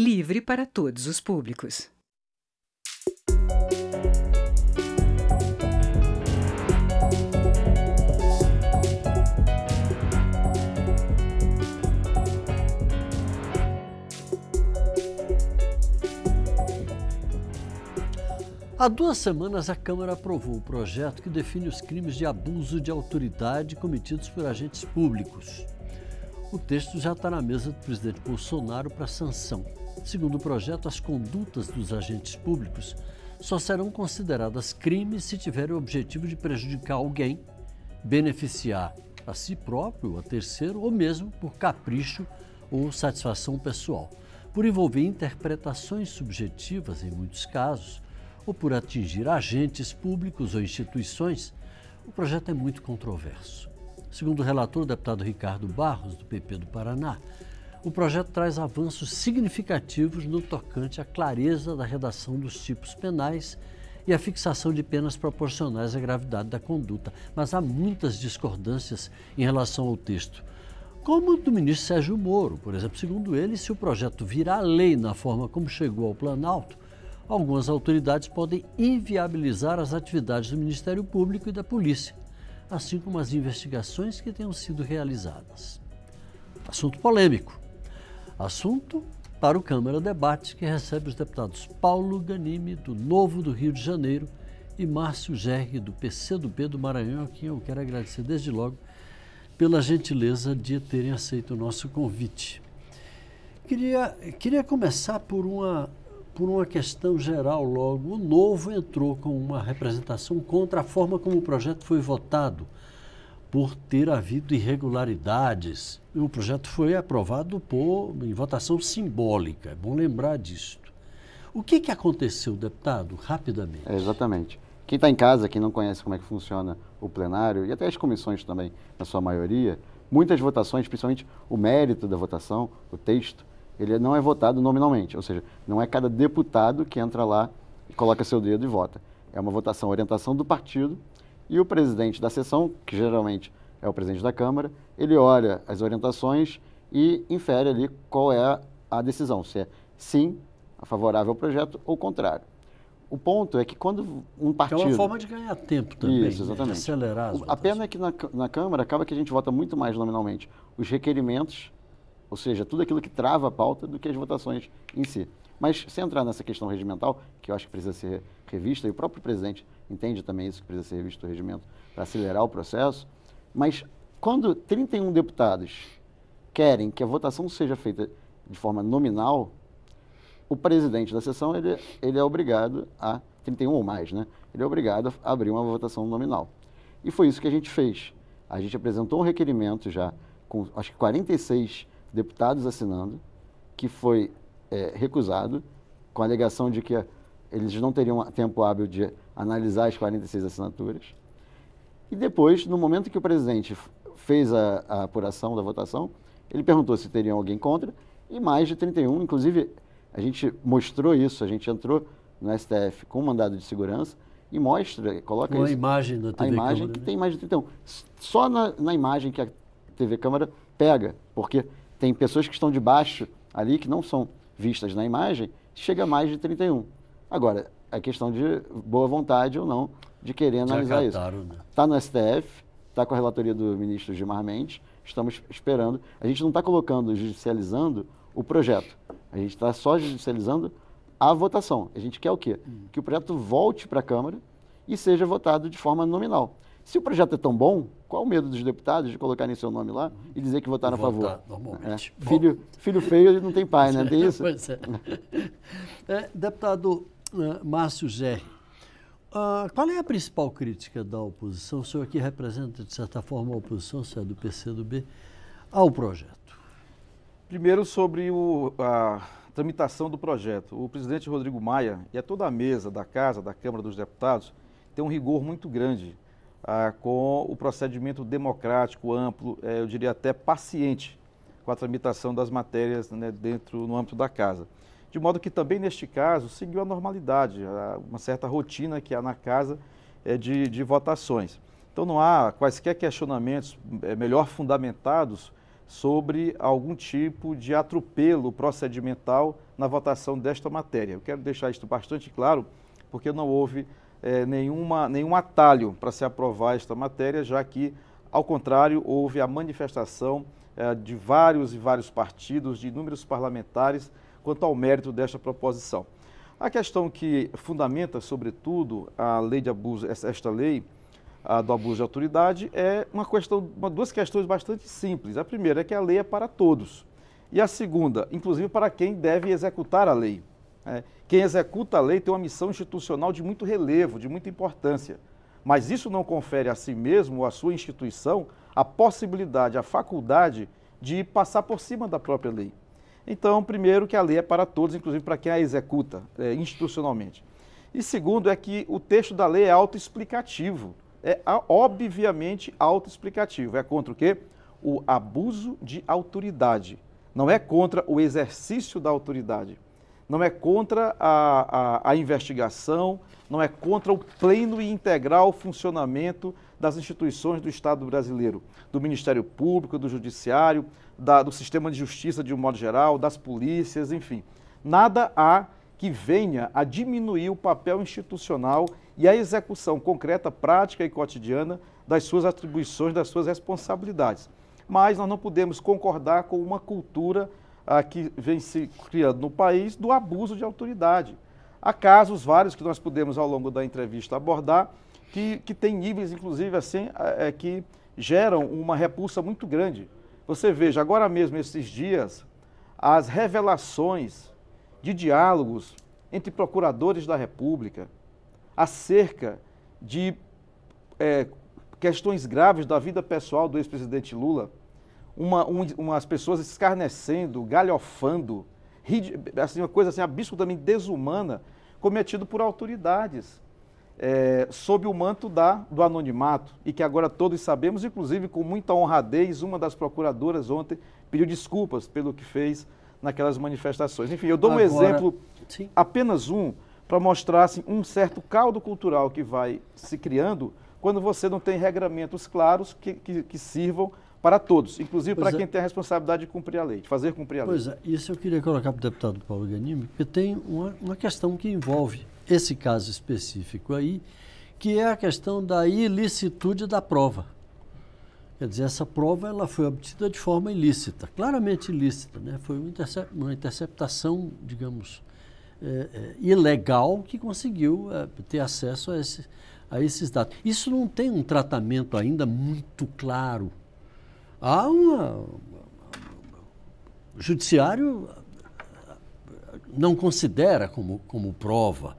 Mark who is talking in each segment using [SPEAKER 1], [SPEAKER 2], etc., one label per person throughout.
[SPEAKER 1] livre para todos os públicos.
[SPEAKER 2] Há duas semanas, a Câmara aprovou o projeto que define os crimes de abuso de autoridade cometidos por agentes públicos. O texto já está na mesa do presidente Bolsonaro para sanção. Segundo o projeto, as condutas dos agentes públicos só serão consideradas crimes se tiverem o objetivo de prejudicar alguém, beneficiar a si próprio, a terceiro ou mesmo por capricho ou satisfação pessoal, por envolver interpretações subjetivas em muitos casos ou por atingir agentes públicos ou instituições. O projeto é muito controverso. Segundo o relator, o deputado Ricardo Barros, do PP do Paraná, o projeto traz avanços significativos no tocante à clareza da redação dos tipos penais e à fixação de penas proporcionais à gravidade da conduta, mas há muitas discordâncias em relação ao texto. Como do ministro Sérgio Moro, por exemplo, segundo ele, se o projeto virar lei na forma como chegou ao Planalto, algumas autoridades podem inviabilizar as atividades do Ministério Público e da Polícia, assim como as investigações que tenham sido realizadas. Assunto polêmico. Assunto para o Câmara Debate, que recebe os deputados Paulo Ganime, do Novo do Rio de Janeiro, e Márcio Gerri, do PCdoB do Maranhão, a quem eu quero agradecer desde logo pela gentileza de terem aceito o nosso convite. Queria, queria começar por uma, por uma questão geral logo. O Novo entrou com uma representação contra a forma como o projeto foi votado por ter havido irregularidades. O projeto foi aprovado por, em votação simbólica, é bom lembrar disto. O que, que aconteceu, deputado, rapidamente? É, exatamente.
[SPEAKER 1] Quem está em casa, quem não conhece como é que funciona o plenário, e até as comissões também, na sua maioria, muitas votações, principalmente o mérito da votação, o texto, ele não é votado nominalmente, ou seja, não é cada deputado que entra lá, coloca seu dedo e vota. É uma votação, orientação do partido e o presidente da sessão, que geralmente é o presidente da Câmara, ele olha as orientações e infere ali qual é a decisão, se é sim, favorável ao projeto ou contrário. O ponto é que quando um partido... É uma forma de
[SPEAKER 2] ganhar tempo também. Isso, né? exatamente. Acelerar as
[SPEAKER 1] A pena é que na, na Câmara acaba que a gente vota muito mais nominalmente os requerimentos, ou seja, tudo aquilo que trava a pauta, do que as votações em si. Mas se entrar nessa questão regimental, que eu acho que precisa ser revista, e o próprio presidente entende também isso que precisa ser visto o regimento para acelerar o processo, mas quando 31 deputados querem que a votação seja feita de forma nominal, o presidente da sessão ele, ele é obrigado a 31 ou mais, né? Ele é obrigado a abrir uma votação nominal. E foi isso que a gente fez. A gente apresentou um requerimento já com acho que 46 deputados assinando, que foi é, recusado com a alegação de que eles não teriam tempo hábil de analisar as 46 assinaturas. E depois, no momento que o presidente fez a, a apuração da votação, ele perguntou se teriam alguém contra, e mais de 31, inclusive a gente mostrou isso, a gente entrou no STF com um mandado de segurança e mostra, coloca Uma isso, imagem da TV a imagem Câmara, que né? tem mais de 31. Só na, na imagem que a TV Câmara pega, porque tem pessoas que estão debaixo ali, que não são vistas na imagem, chega a mais de 31. Agora, é questão de boa vontade ou não de querer analisar isso. Está né? no STF, está com a relatoria do ministro Gilmar Mendes, estamos esperando. A gente não está colocando, judicializando o projeto. A gente está só judicializando a votação. A gente quer o quê? Hum. Que o projeto volte para a Câmara e seja votado de forma nominal. Se o projeto é tão bom, qual o medo dos deputados de colocarem seu nome lá uhum. e dizer que votaram Vou a favor? normalmente. É. Filho,
[SPEAKER 2] filho feio não tem pai, né? Tem isso? pois é. é deputado, uh, Márcio Gerri. Uh, ah, qual é a principal crítica da oposição? O senhor aqui representa, de certa forma, a oposição, se é do PCdoB, ao projeto.
[SPEAKER 3] Primeiro, sobre o, a tramitação do projeto. O presidente Rodrigo Maia e a toda a mesa da Casa, da Câmara dos Deputados, tem um rigor muito grande ah, com o procedimento democrático, amplo, eh, eu diria até paciente, com a tramitação das matérias né, dentro no âmbito da Casa de modo que também neste caso seguiu a normalidade, uma certa rotina que há na casa eh, de, de votações. Então não há quaisquer questionamentos eh, melhor fundamentados sobre algum tipo de atropelo procedimental na votação desta matéria. Eu quero deixar isto bastante claro, porque não houve é, nenhuma, nenhum atalho para se aprovar esta matéria, já que, ao contrário, houve a manifestação é, de vários e vários partidos, de inúmeros parlamentares, quanto ao mérito desta proposição. A questão que fundamenta, sobretudo, a lei de abuso, esta lei do abuso de autoridade é uma questão, uma, duas questões bastante simples. A primeira é que a lei é para todos. E a segunda, inclusive para quem deve executar a lei. É, quem executa a lei tem uma missão institucional de muito relevo, de muita importância. Mas isso não confere a si mesmo ou à sua instituição a possibilidade, a faculdade de passar por cima da própria lei. Então, primeiro, que a lei é para todos, inclusive para quem a executa é, institucionalmente. E segundo, é que o texto da lei é autoexplicativo. É obviamente autoexplicativo. É contra o quê? O abuso de autoridade. Não é contra o exercício da autoridade. Não é contra a, a, a investigação. Não é contra o pleno e integral funcionamento das instituições do Estado brasileiro, do Ministério Público, do Judiciário, da, do sistema de justiça de um modo geral, das polícias, enfim. Nada há que venha a diminuir o papel institucional e a execução concreta, prática e cotidiana das suas atribuições, das suas responsabilidades. Mas nós não podemos concordar com uma cultura ah, que vem se criando no país do abuso de autoridade. Há casos vários que nós podemos, ao longo da entrevista, abordar, que, que tem níveis, inclusive, assim, é, que geram uma repulsa muito grande. Você veja, agora mesmo, esses dias, as revelações de diálogos entre procuradores da República acerca de é, questões graves da vida pessoal do ex-presidente Lula, uma, um, umas pessoas escarnecendo, galhofando, assim, uma coisa assim, absolutamente desumana, cometido por autoridades é, sob o manto da, do anonimato e que agora todos sabemos, inclusive com muita honradez, uma das procuradoras ontem pediu desculpas pelo que fez naquelas manifestações. Enfim, eu dou agora, um exemplo, sim. apenas um, para mostrar assim, um certo caldo cultural que vai se criando quando você não tem regramentos claros que, que, que sirvam para todos, inclusive pois para é. quem tem a responsabilidade de cumprir a lei, de fazer cumprir a pois lei.
[SPEAKER 2] Pois é, isso eu queria colocar para o deputado Paulo Ganimi, porque tem uma, uma questão que envolve esse caso específico aí, que é a questão da ilicitude da prova. Quer dizer, essa prova ela foi obtida de forma ilícita, claramente ilícita, né? Foi uma, interceptação, digamos, é, é, ilegal que conseguiu é, ter acesso a, esse, a esses dados. Isso não tem um tratamento ainda muito claro. Há uma, o judiciário é, não considera como, como prova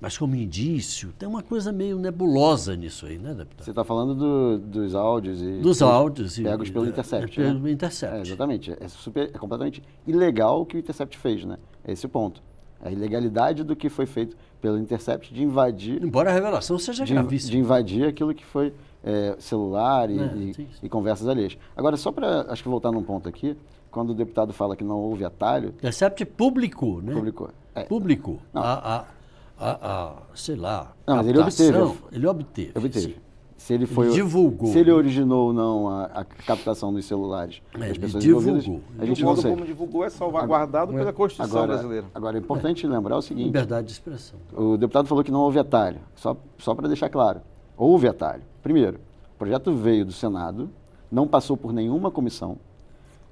[SPEAKER 2] mas como indício, tem uma coisa meio nebulosa nisso aí, né, deputado? Você está falando do, dos áudios e. Dos áudios e. Pegos
[SPEAKER 1] pelo Intercept. É, né? Pelo Intercept. É, exatamente. É, super, é completamente ilegal o que o Intercept fez, né? É esse o ponto. A ilegalidade do que foi feito pelo Intercept de invadir. Embora a revelação
[SPEAKER 2] seja de, gravíssima.
[SPEAKER 1] De invadir aquilo que foi é, celular e, é, e, e, conversas alheias. Agora, só para. Acho que voltar num ponto aqui, quando o deputado fala que não houve atalho.
[SPEAKER 2] Intercept publicou, né? Publicou. É, Publicou. Não. a... a a, a sei lá, não, mas ele obteve.
[SPEAKER 1] Ele obteve. obteve. Se ele foi, ele divulgou. Se ele originou ou não a, a captação dos celulares é, das pessoas divulgou. A gente o modo como
[SPEAKER 3] divulgou é salvaguardado agora, pela Constituição agora, brasileira.
[SPEAKER 1] Agora, é importante é. lembrar o seguinte... Liberdade de expressão. O deputado falou que não houve atalho. Só, só para deixar claro. Houve atalho. Primeiro, o projeto veio do Senado, não passou por nenhuma comissão,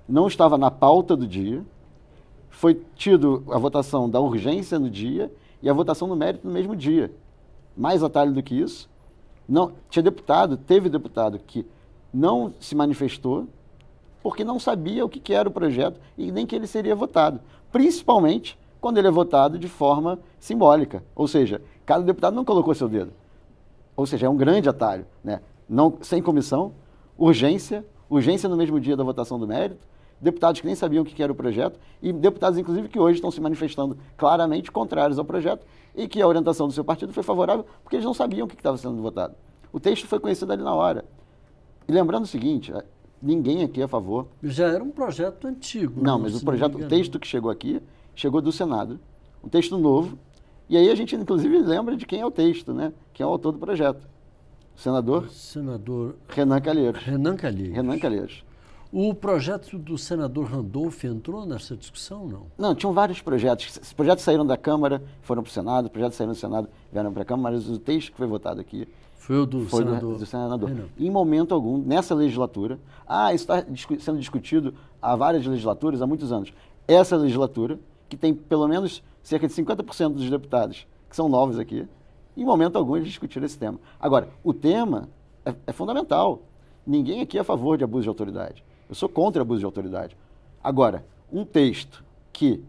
[SPEAKER 1] não estava na pauta do dia, foi tido a votação da urgência no dia e a votação do mérito no mesmo dia. Mais atalho do que isso. Não, tinha deputado, teve deputado que não se manifestou porque não sabia o que, que era o projeto e nem que ele seria votado. Principalmente quando ele é votado de forma simbólica. Ou seja, cada deputado não colocou seu dedo. Ou seja, é um grande atalho. Né? Não, sem comissão, urgência, urgência no mesmo dia da votação do mérito, deputados que nem sabiam o que era o projeto, e deputados, inclusive, que hoje estão se manifestando claramente contrários ao projeto e que a orientação do seu partido foi favorável porque eles não sabiam o que estava sendo votado. O texto foi conhecido ali na hora. E lembrando o seguinte, eh, ninguém aqui é a favor. Já era um projeto antigo. Né, não, mas o projeto, o texto que chegou aqui, chegou do Senado, um texto novo, e aí a gente, inclusive, lembra de quem é o texto, né? Quem é o autor do projeto. Senador? Senador. Renan Calheiros. Renan Calheiros. Renan Calheiros.
[SPEAKER 2] O projeto do senador Randolph entrou nessa discussão, não?
[SPEAKER 1] Não, tinham vários projetos. Os projetos saíram da Câmara, foram para o Senado, projetos saíram do Senado, vieram para a Câmara, mas o texto que foi votado aqui foi o do foi senador. Do, do senador. Em momento algum, nessa legislatura, ah, isso está discu sendo discutido há várias legislaturas, há muitos anos. Essa legislatura, que tem pelo menos cerca de 50% dos deputados que são novos aqui, em momento algum eles discutiram esse tema. Agora, o tema é, é fundamental. Ninguém aqui é a favor de abuso de autoridade. Eu sou contra o abuso de autoridade. Agora, um texto que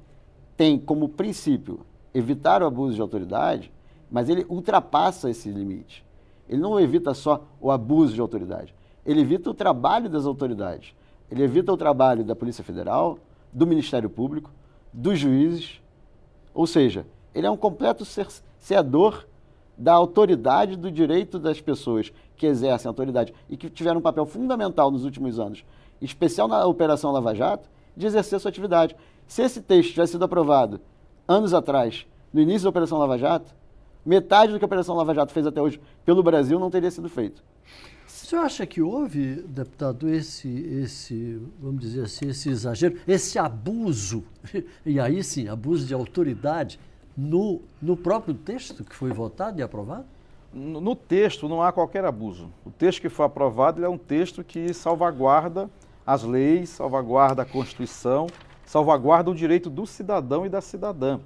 [SPEAKER 1] tem como princípio evitar o abuso de autoridade, mas ele ultrapassa esse limite. Ele não evita só o abuso de autoridade, ele evita o trabalho das autoridades. Ele evita o trabalho da Polícia Federal, do Ministério Público, dos juízes. Ou seja, ele é um completo cerceador da autoridade do direito das pessoas que exercem autoridade e que tiveram um papel fundamental nos últimos anos especial na Operação Lava Jato, de exercer sua atividade. Se esse texto tivesse sido aprovado anos atrás, no início da Operação Lava Jato, metade do que a Operação Lava Jato fez até hoje pelo Brasil não teria sido feito.
[SPEAKER 2] O senhor acha que houve, deputado, esse, esse, vamos dizer assim, esse exagero, esse abuso, e aí sim, abuso
[SPEAKER 3] de autoridade, no, no próprio texto que foi votado e aprovado? No, no texto não há qualquer abuso. O texto que foi aprovado é um texto que salvaguarda as leis, salvaguarda a Constituição, salvaguarda o direito do cidadão e da cidadã.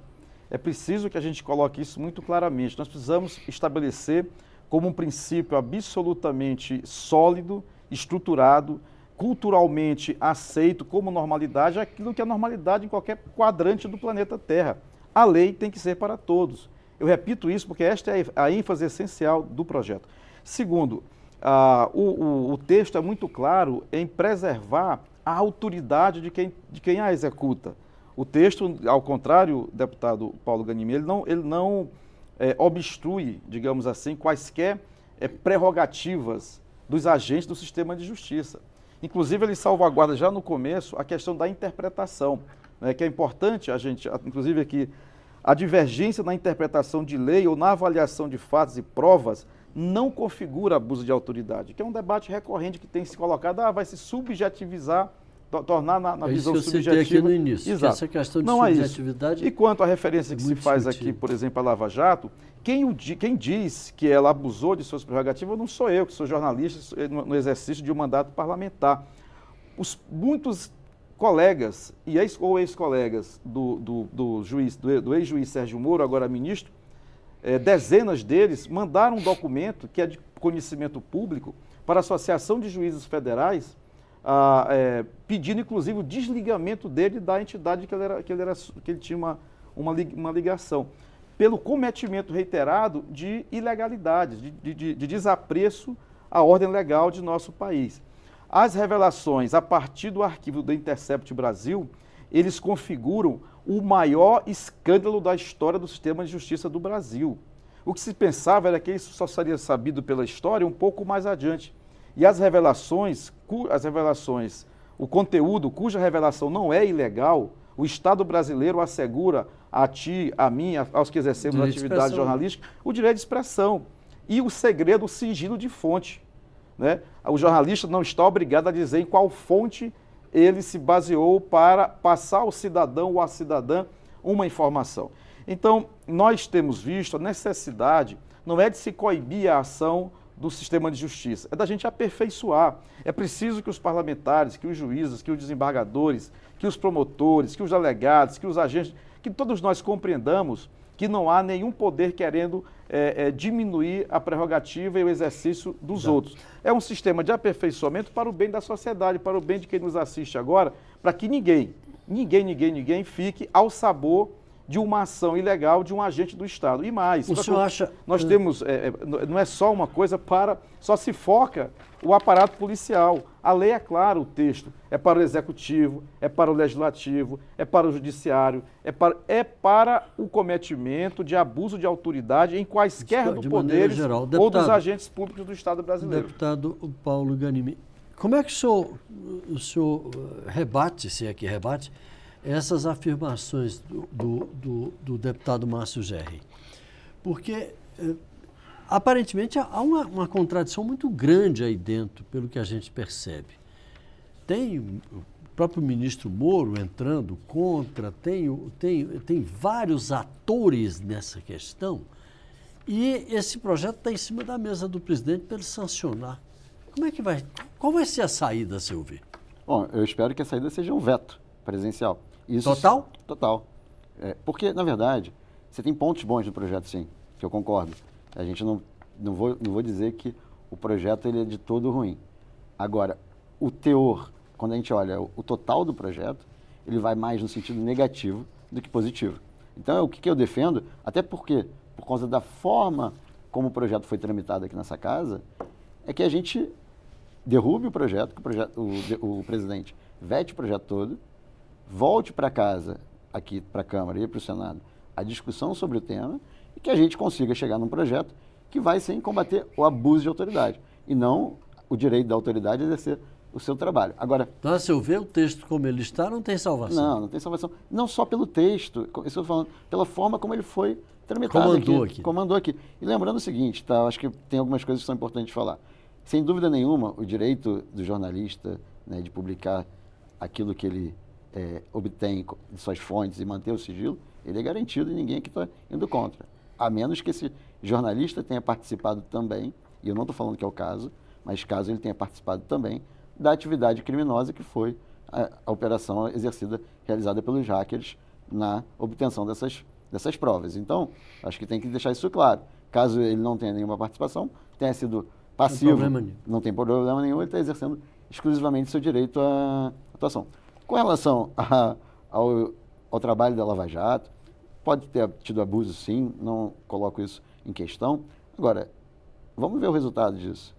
[SPEAKER 3] É preciso que a gente coloque isso muito claramente. Nós precisamos estabelecer como um princípio absolutamente sólido, estruturado, culturalmente aceito como normalidade aquilo que é normalidade em qualquer quadrante do planeta Terra. A lei tem que ser para todos. Eu repito isso porque esta é a ênfase essencial do projeto. Segundo, ah, o, o, o, texto é muito claro em preservar a autoridade de quem, de quem a executa. O texto, ao contrário, deputado Paulo Ganimi, ele não, ele não é, obstrui, digamos assim, quaisquer é, prerrogativas dos agentes do sistema de justiça. Inclusive, ele salvaguarda já no começo a questão da interpretação, né, que é importante a gente, inclusive aqui, a divergência na interpretação de lei ou na avaliação de fatos e provas não configura abuso de autoridade, que é um debate recorrente que tem se colocado, ah, vai se subjetivizar, tornar na, na é visão isso que eu subjetiva. aqui no início, Exato. Que essa questão de não é subjetividade. É e quanto à referência é que se faz aqui, por exemplo, à Lava Jato, quem, o, quem diz que ela abusou de suas prerrogativas não sou eu, que sou jornalista eh, no, no exercício de um mandato parlamentar. Os, muitos colegas e ex, ou ex-colegas do, do, do juiz, do, do ex-juiz Sérgio Moro, agora ministro, é, dezenas deles mandaram um documento que é de conhecimento público para a Associação de Juízes Federais, a, ah, é, pedindo inclusive o desligamento dele da entidade que ele, era, que ele, era, que ele tinha uma, uma, uma ligação, pelo cometimento reiterado de ilegalidades, de, de, de desapreço à ordem legal de nosso país. As revelações a partir do arquivo do Intercept Brasil, eles configuram o maior escândalo da história do sistema de justiça do Brasil. O que se pensava era que isso só seria sabido pela história um pouco mais adiante. E as revelações, as revelações, o conteúdo cuja revelação não é ilegal, o Estado brasileiro assegura a ti, a mim, aos que exercemos a atividade jornalística, o direito de expressão e o segredo, o sigilo de fonte. Né? O jornalista não está obrigado a dizer em qual fonte ele se baseou para passar ao cidadão ou à cidadã uma informação. Então, nós temos visto a necessidade, não é de se coibir a ação do sistema de justiça, é da gente aperfeiçoar. É preciso que os parlamentares, que os juízes, que os desembargadores, que os promotores, que os delegados, que os agentes, que todos nós compreendamos que não há nenhum poder querendo é, é, diminuir a prerrogativa e o exercício dos Exato. outros. É um sistema de aperfeiçoamento para o bem da sociedade, para o bem de quem nos assiste agora, para que ninguém, ninguém, ninguém, ninguém fique ao sabor de uma ação ilegal de um agente do Estado. E mais, o senhor é acha... nós ah. temos, é, é, não é só uma coisa para, só se foca o aparato policial. A lei é clara, o texto é para o executivo, é para o legislativo, é para o judiciário, é para, é para o cometimento de abuso de autoridade em quaisquer dos poderes geral. Deputado, ou dos agentes públicos do Estado brasileiro.
[SPEAKER 2] Deputado Paulo Ganimi, como é que o senhor, o senhor eh, rebate, se é que rebate, essas afirmações do, do, do, do deputado Márcio Gerri. Porque, eh, aparentemente, há uma, uma contradição muito grande aí dentro, pelo que a gente percebe. Tem o próprio ministro Moro entrando contra, tem, tem, tem vários atores nessa questão. E esse projeto está em cima da mesa do presidente para ele sancionar. Como é que vai? Qual vai ser a saída, Silvio?
[SPEAKER 1] Bom, eu espero que a saída seja um veto presencial. Isso, total? Total. É, porque, na verdade, você tem pontos bons no projeto, sim, que eu concordo. A gente não, não, vou, não vou dizer que o projeto ele é de todo ruim. Agora, o teor, quando a gente olha o, total do projeto, ele vai mais no sentido negativo do que positivo. Então, é o que, que eu defendo, até porque, por causa da forma como o projeto foi tramitado aqui nessa casa, é que a gente derrube o projeto, que o, projeto, o, o presidente vete o projeto todo, volte para casa, aqui para a Câmara e para o Senado, a discussão sobre o tema e que a gente consiga chegar num projeto que vai sim combater o abuso de autoridade e não o direito da autoridade a exercer o seu trabalho. Agora, então, se assim, eu ver o texto como ele está, não tem salvação. Não, não tem salvação. Não só pelo texto, estou falando pela forma como ele foi tramitado comandou aqui, aqui. Comandou aqui. E lembrando o seguinte, tá? Acho que tem algumas coisas que são importantes de falar. Sem dúvida nenhuma, o direito do jornalista né, de publicar aquilo que ele é, obtém de suas fontes e mantém o sigilo, ele é garantido e ninguém é que está indo contra. A menos que esse jornalista tenha participado também, e eu não estou falando que é o caso, mas caso ele tenha participado também da atividade criminosa que foi a, a operação exercida, realizada pelos hackers na obtenção dessas, dessas provas. Então, acho que tem que deixar isso claro. Caso ele não tenha nenhuma participação, tenha sido passivo, não tem problema nenhum, não tem problema nenhum ele está exercendo exclusivamente seu direito à atuação. Com relação a, ao, ao trabalho da Lava Jato, pode ter tido abuso, sim, não coloco isso em questão. Agora, vamos ver o resultado disso.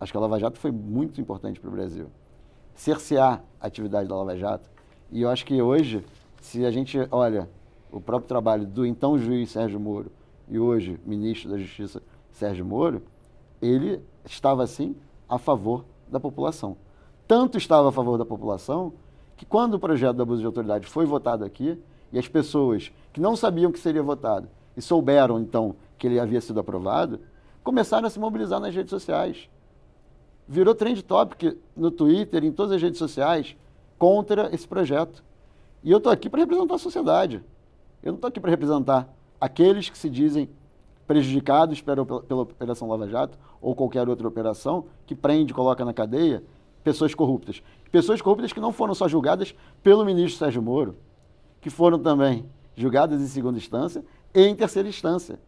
[SPEAKER 1] Acho que a Lava Jato foi muito importante para o Brasil. Cercear a atividade da Lava Jato. E eu acho que hoje, se a gente olha o próprio trabalho do então juiz Sérgio Moro e hoje ministro da Justiça Sérgio Moro, ele estava, assim, a favor da população tanto estava a favor da população, que quando o projeto do abuso de autoridade foi votado aqui, e as pessoas que não sabiam que seria votado e souberam, então, que ele havia sido aprovado, começaram a se mobilizar nas redes sociais. Virou trend topic no Twitter, em todas as redes sociais, contra esse projeto. E eu estou aqui para representar a sociedade. Eu não estou aqui para representar aqueles que se dizem prejudicados pela, pela Operação Lava Jato ou qualquer outra operação que prende, coloca na cadeia pessoas corruptas. Pessoas corruptas que não foram só julgadas pelo ministro Sérgio Moro, que foram também julgadas em segunda instância e em terceira instância.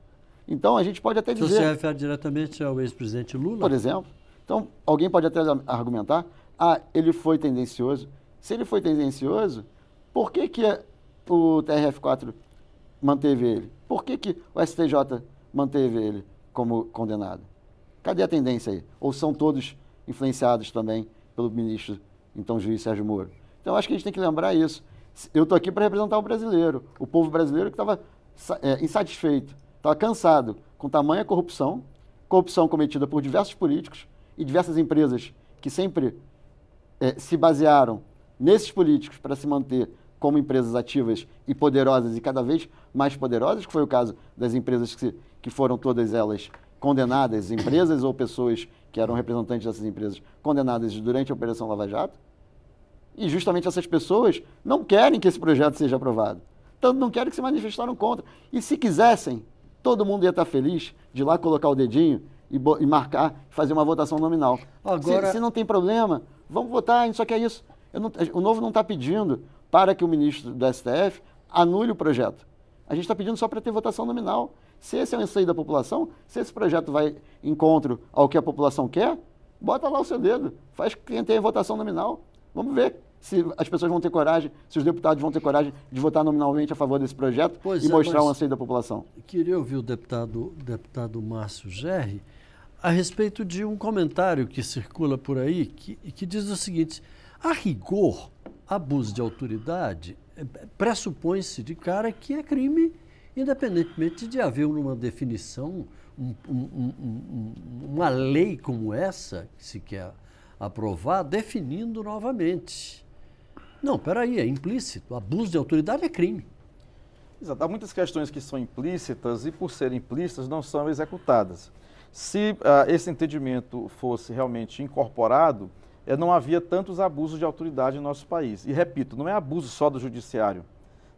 [SPEAKER 1] Então a gente pode até então, dizer. Você refere
[SPEAKER 2] diretamente ao ex-presidente Lula? Por exemplo.
[SPEAKER 1] Então alguém pode até argumentar: ah, ele foi tendencioso. Se ele foi tendencioso, por que, que o TRF4 manteve ele? Por que, que o STJ manteve ele como condenado? Cadê a tendência aí? Ou são todos influenciados também pelo ministro, então juiz Sérgio Moro. Então acho que a gente tem que lembrar isso. Eu estou aqui para representar o brasileiro, o povo brasileiro que estava é, insatisfeito, estava cansado com tamanha corrupção, corrupção cometida por diversos políticos e diversas empresas que sempre é, se basearam nesses políticos para se manter como empresas ativas e poderosas e cada vez mais poderosas, que foi o caso das empresas que, se, que foram todas elas condenadas, empresas ou pessoas que eram representantes dessas empresas, condenadas durante a Operação Lava Jato. E justamente essas pessoas não querem que esse projeto seja aprovado. Tanto não querem que se manifestaram contra. E se quisessem, todo mundo ia estar feliz de lá colocar o dedinho e, e marcar, fazer uma votação nominal. Agora... Se, se, não tem problema, vamos votar, só que é isso. Não, o Novo não está pedindo para que o ministro do STF anule o projeto. A gente está pedindo só para ter votação nominal. Se esse é o anseio da população, se esse projeto vai encontro ao que a população quer, bota lá o seu dedo, faz quem tem votação nominal. Vamos ver se as pessoas vão ter coragem, se os deputados vão ter coragem de votar nominalmente a favor desse projeto pois e é, mostrar o anseio da população.
[SPEAKER 2] Queria ouvir o deputado, deputado Márcio Gerri a respeito de um comentário que circula por aí que, que diz o seguinte: a rigor, abuso de autoridade eh, pressupõe-se de cara que é crime independentemente de haver uma definição, um, um, um, uma lei como essa, que se quer aprovar, definindo
[SPEAKER 3] novamente. Não, peraí, é implícito. Abuso de autoridade é crime. Exato. Há muitas questões que são implícitas e, por serem implícitas, não são executadas. Se uh, esse entendimento fosse realmente incorporado, eh, não havia tantos abusos de autoridade em nosso país. E, repito, não é abuso só do judiciário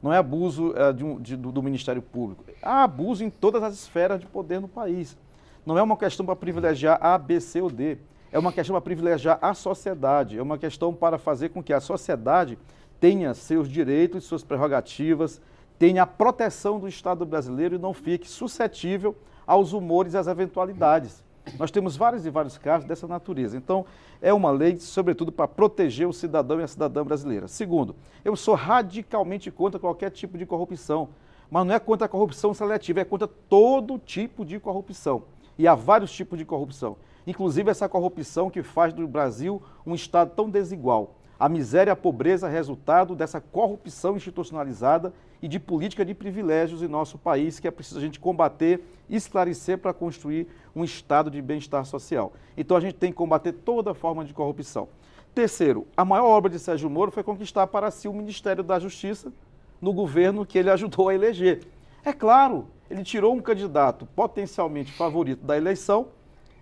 [SPEAKER 3] não é abuso é, de um, de, do, do, Ministério Público. Há abuso em todas as esferas de poder no país. Não é uma questão para privilegiar A, B, C ou D. É uma questão para privilegiar a sociedade. É uma questão para fazer com que a sociedade tenha seus direitos, suas prerrogativas, tenha a proteção do Estado brasileiro e não fique suscetível aos humores e às eventualidades. Nós temos vários e vários casos dessa natureza. Então, é uma lei, sobretudo, para proteger o cidadão e a cidadã brasileira. Segundo, eu sou radicalmente contra qualquer tipo de corrupção. Mas não é contra a corrupção seletiva, é contra todo tipo de corrupção. E há vários tipos de corrupção. Inclusive essa corrupção que faz do Brasil um Estado tão desigual. A miséria e a pobreza é resultado dessa corrupção institucionalizada e de política de privilégios em nosso país, que é preciso a gente combater, esclarecer para construir um estado de bem-estar social. Então a gente tem que combater toda forma de corrupção. Terceiro, a maior obra de Sérgio Moro foi conquistar para si o Ministério da Justiça no governo que ele ajudou a eleger. É claro, ele tirou um candidato potencialmente favorito da eleição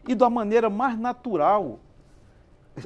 [SPEAKER 3] e da maneira mais natural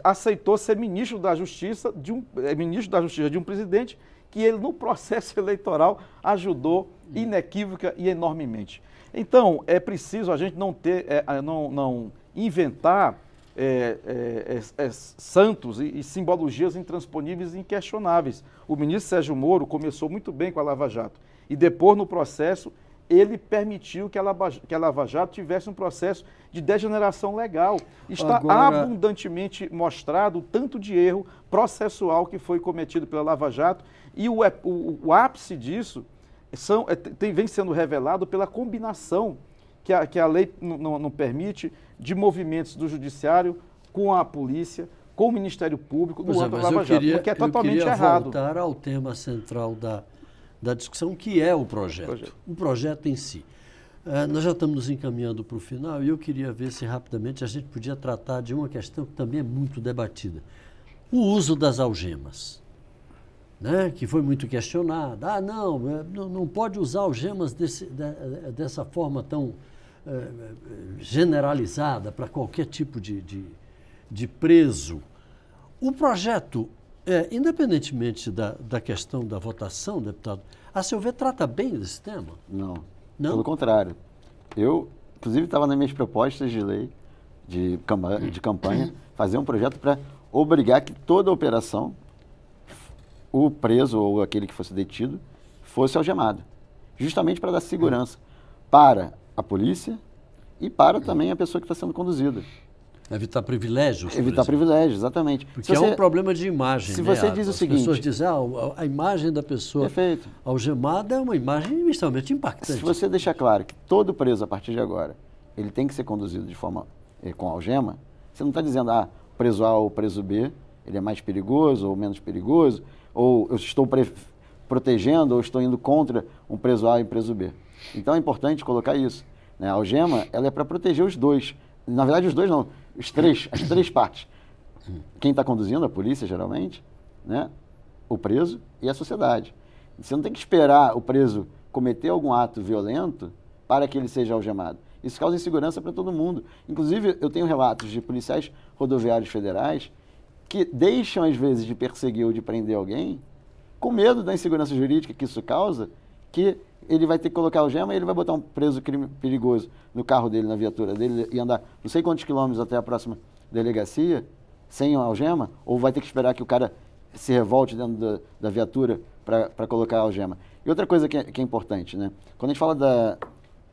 [SPEAKER 3] aceitou ser ministro da Justiça de um é, ministro da Justiça de um presidente que ele no processo eleitoral ajudou hum. inequívoca e enormemente. Então é preciso a gente não ter, é, não, não inventar é, é, é, é, santos e, e, simbologias intransponíveis e inquestionáveis. O ministro Sérgio Moro começou muito bem com a Lava Jato e depois no processo ele permitiu que a, Lava, que a Lava Jato tivesse um processo de degeneração legal. Está Agora... abundantemente mostrado o tanto de erro processual que foi cometido pela Lava Jato e o, o, o ápice disso são, é, tem, vem sendo revelado pela combinação que a, que a lei não permite de movimentos do judiciário com a polícia, com o Ministério Público, do é, Lava Jato, o que é totalmente errado. Eu queria
[SPEAKER 2] voltar ao tema central da, da discussão, que é o projeto, projeto. o projeto em si. Uh, nós já estamos nos encaminhando para o final e eu queria ver se rapidamente a gente podia tratar de uma questão que também é muito debatida: o uso das algemas. Né, que foi muito questionada. Ah, não, é, não pode usar algemas desse, de, eh, dessa forma tão eh, eh, generalizada para qualquer tipo de, de, de preso. O projeto é, independentemente da, da questão da votação, deputado, a seu ver trata bem desse tema? Não. Não? Pelo contrário. Eu, inclusive, estava nas minhas propostas de
[SPEAKER 1] lei, de, campanha, de campanha fazer um projeto para obrigar que toda a operação, o preso ou aquele que fosse detido, fosse algemado. Justamente para dar segurança para a polícia e para também a pessoa que está sendo conduzida. Evitar privilégios. Evitar privilégios, exatamente. Porque é um problema de imagem. Se né? você diz As o seguinte. As pessoas
[SPEAKER 2] dizem, ah, a imagem da pessoa Perfeito. algemada é uma imagem extremamente impactante. Se
[SPEAKER 1] você deixar claro que todo preso, a partir de agora, ele tem que ser conduzido de forma eh, com algema, você não está dizendo, ah, preso A ou preso B, ele é mais perigoso ou menos perigoso, ou eu estou protegendo ou estou indo contra um preso A e um preso B. Então é importante colocar isso. Né? A algema ela é para proteger os dois. Na verdade, os dois não. Os três, as três partes. Quem está conduzindo, a polícia geralmente, né? o preso e a sociedade. Você não tem que esperar o preso cometer algum ato violento para que ele seja algemado. Isso causa insegurança para todo mundo. Inclusive, eu tenho relatos de policiais rodoviários federais que deixam, às vezes, de perseguir ou de prender alguém com medo da insegurança jurídica que isso causa, que ele vai ter que colocar algema e ele vai botar um preso crime perigoso no carro dele, na viatura dele, e andar não sei quantos quilômetros até a próxima delegacia, sem algema, ou vai ter que esperar que o cara se revolte dentro da, da viatura para colocar a algema. E outra coisa que é, que é, importante, né? Quando a gente fala da.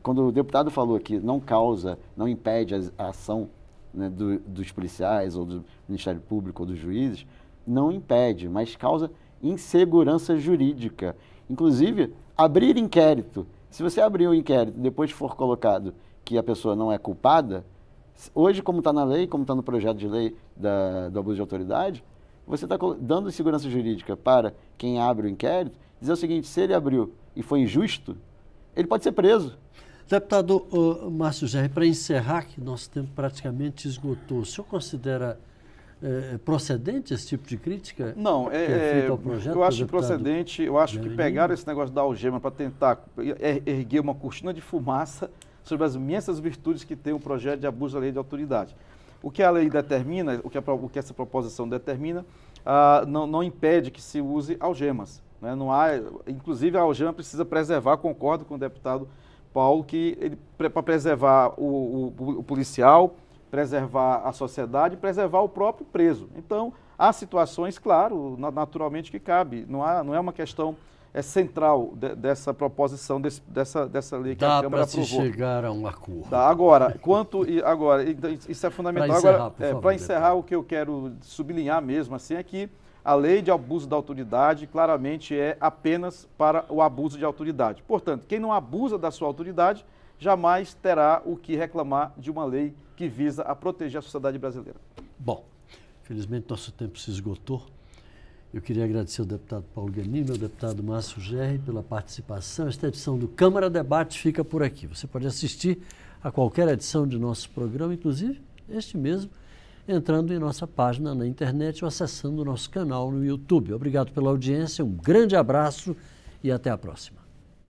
[SPEAKER 1] Quando o deputado falou que não causa, não impede a, a ação né, do, dos policiais, ou do Ministério Público, ou dos juízes, não impede, mas causa insegurança jurídica. Inclusive, Abrir inquérito. Se você abrir o inquérito depois for colocado que a pessoa não é culpada, hoje, como está na lei, como está no projeto de lei da, do abuso de autoridade, você está dando segurança jurídica para quem abre o inquérito, dizer o seguinte: se ele abriu e foi injusto,
[SPEAKER 2] ele pode ser preso. Deputado uh, Márcio Gerri, para encerrar, que nosso tempo praticamente esgotou, o senhor considera é, é, procedente esse tipo de crítica?
[SPEAKER 3] Não, é, é, é projeto, eu acho procedente, eu acho que pegaram esse negócio da algema para tentar er, erguer uma cortina de fumaça sobre as imensas virtudes que tem o projeto de abuso da lei de autoridade. O que a lei determina, o que, a, o que essa proposição determina, ah, não, não, impede que se use algemas. Né? Não há, inclusive, a algema precisa preservar, concordo com o deputado Paulo, que para preservar o, o, o policial, preservar a sociedade, preservar o próprio preso. Então, há situações, claro, naturalmente que cabe, não, há, não é uma questão é central de, dessa proposição desse, dessa, dessa lei que Dá a Câmara aprovou. Dá para chegar a um acordo. Dá. Tá, agora, quanto e agora então, isso é fundamental. Agora, para encerrar, é, encerrar o que eu quero sublinhar mesmo assim é que a lei de abuso da autoridade claramente é apenas para o abuso de autoridade. Portanto, quem não abusa da sua autoridade jamais terá o que reclamar de uma lei que visa a proteger a sociedade brasileira.
[SPEAKER 2] Bom, felizmente nosso tempo se esgotou. Eu queria agradecer ao deputado Paulo Guanim, ao deputado Márcio Gerri pela participação. Esta edição do Câmara Debate fica por aqui. Você pode assistir a qualquer edição de nosso programa, inclusive este mesmo, entrando em nossa página na internet ou acessando o nosso canal no YouTube. Obrigado pela audiência, um grande abraço e até a próxima.